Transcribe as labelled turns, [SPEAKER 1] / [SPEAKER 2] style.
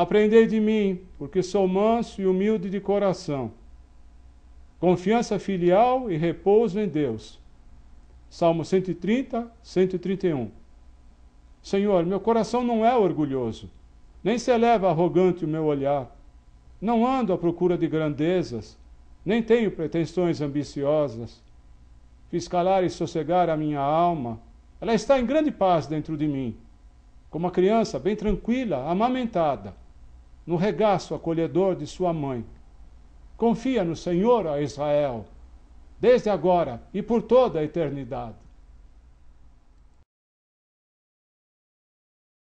[SPEAKER 1] Aprendei de mim, porque sou manso e humilde de coração. Confiança filial e repouso em Deus. Salmo 130, 131. Senhor, meu coração não é orgulhoso, nem se eleva arrogante o meu olhar. Não ando à procura de grandezas, nem tenho pretensões ambiciosas. Fiz calar e sossegar a minha alma. Ela está em grande paz dentro de mim, como a criança bem tranquila, amamentada no regaço acolhedor de sua mãe. Confia no Senhor, ó Israel, desde agora e por toda a eternidade.